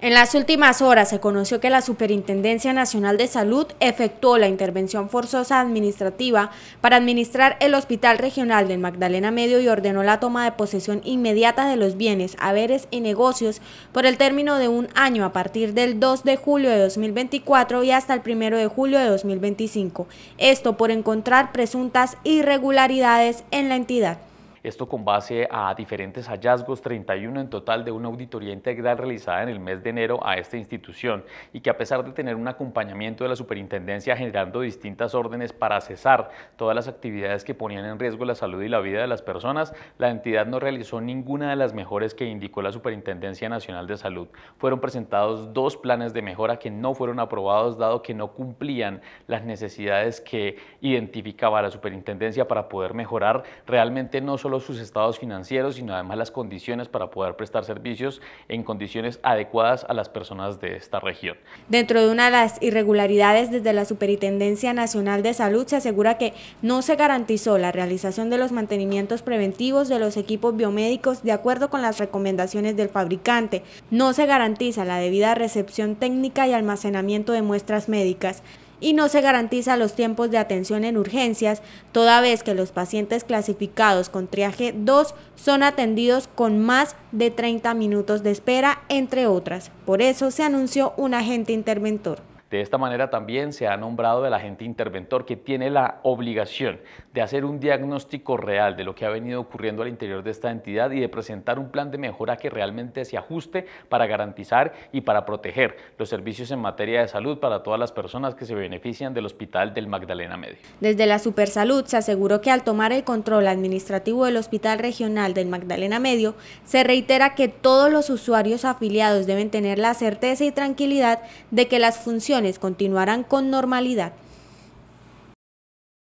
En las últimas horas se conoció que la Superintendencia Nacional de Salud efectuó la intervención forzosa administrativa para administrar el Hospital Regional del Magdalena Medio y ordenó la toma de posesión inmediata de los bienes, haberes y negocios por el término de un año a partir del 2 de julio de 2024 y hasta el 1 de julio de 2025. Esto por encontrar presuntas irregularidades en la entidad. Esto con base a diferentes hallazgos, 31 en total de una auditoría integral realizada en el mes de enero a esta institución y que a pesar de tener un acompañamiento de la superintendencia generando distintas órdenes para cesar todas las actividades que ponían en riesgo la salud y la vida de las personas, la entidad no realizó ninguna de las mejores que indicó la Superintendencia Nacional de Salud. Fueron presentados dos planes de mejora que no fueron aprobados dado que no cumplían las necesidades que identificaba la superintendencia para poder mejorar realmente no sus estados financieros, sino además las condiciones para poder prestar servicios en condiciones adecuadas a las personas de esta región. Dentro de una de las irregularidades desde la Superintendencia Nacional de Salud se asegura que no se garantizó la realización de los mantenimientos preventivos de los equipos biomédicos de acuerdo con las recomendaciones del fabricante. No se garantiza la debida recepción técnica y almacenamiento de muestras médicas y no se garantiza los tiempos de atención en urgencias, toda vez que los pacientes clasificados con triaje 2 son atendidos con más de 30 minutos de espera, entre otras. Por eso se anunció un agente interventor. De esta manera también se ha nombrado el agente interventor que tiene la obligación de hacer un diagnóstico real de lo que ha venido ocurriendo al interior de esta entidad y de presentar un plan de mejora que realmente se ajuste para garantizar y para proteger los servicios en materia de salud para todas las personas que se benefician del Hospital del Magdalena Medio. Desde la Supersalud se aseguró que al tomar el control administrativo del Hospital Regional del Magdalena Medio, se reitera que todos los usuarios afiliados deben tener la certeza y tranquilidad de que las funciones continuarán con normalidad